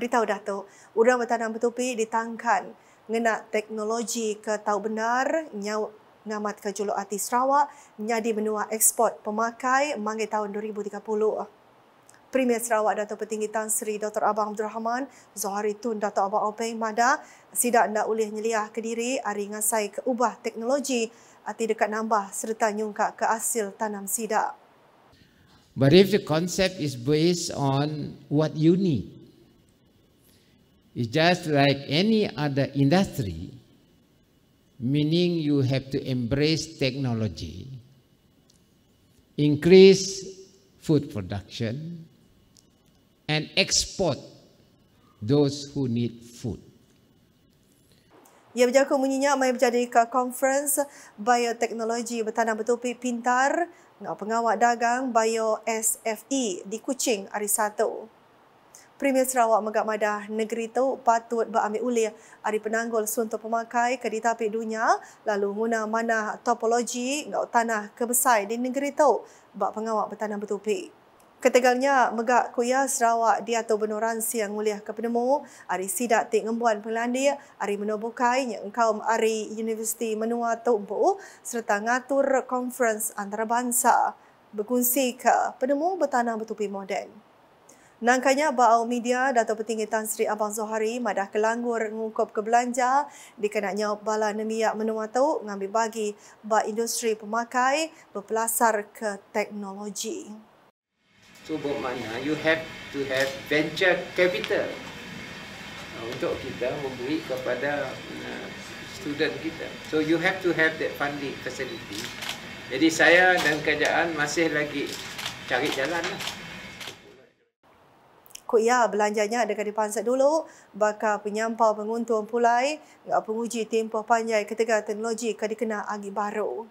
beritahu Datuk, orang bertanam bertupi ditangkan ngena teknologi ke tahu benar nyau ngamat ke Juluk Ati Sarawak nyadi menua ekspor pemakai manggil tahun 2030. Premier Sarawak Dato' Petinggi Tan Sri Dr. Abang Abdul Rahman Zohari Tun Dato' Abang Openg Mada sidak nak ulih nyeliah ke diri hari ngasai ke ubah teknologi ati dekat nambah serta nyungka ke hasil tanam sidak. But if the concept is based on what you need, It's just like any other industry, meaning you have to embrace technology, increase food production, and export those who need food. Ia berjangka menyinyak mai berjadi ke conference bioteknologi bertanam bertopi pintar dengan pengawal dagang Bio SFE di Kuching, Arisato. Premier Sarawak Megat Madah Negeri Tau patut berambil ulir dari penanggul suntuk pemakai ke ditapi dunia lalu guna mana topologi ngau tanah kebesar di Negeri Tau buat pengawak bertanah bertupi. Ketegalnya Megak Kuya Sarawak di Atau Benoran Siang Muliah ke Penemu, Ari Sidak Tik Ngembuan Pengelandi, Ari Menobukai, Yang Kaum Ari Universiti Menua Tok Bu, serta ngatur konferensi antarabangsa berkunci ke Penemu Bertanah Bertupi moden. Nangkanya Baau media Datuk Petinggi Tan Sri Abang Zohari madah kelanggur mengukup ke belanja dikenaknya bala nemia menua tau mengambil bagi ba industri pemakai berpelasar ke teknologi. So bermakna you have to have venture capital ah, untuk kita memberi kepada ah, student kita. So you have to have that funding facility. Jadi saya dan kerajaan masih lagi cari jalan lah kok ya belanjanya dekat depan saya dulu bakal penyampau penguntung pulai ngak ya, penguji tempoh panjang ketika teknologi kadikena agi baru.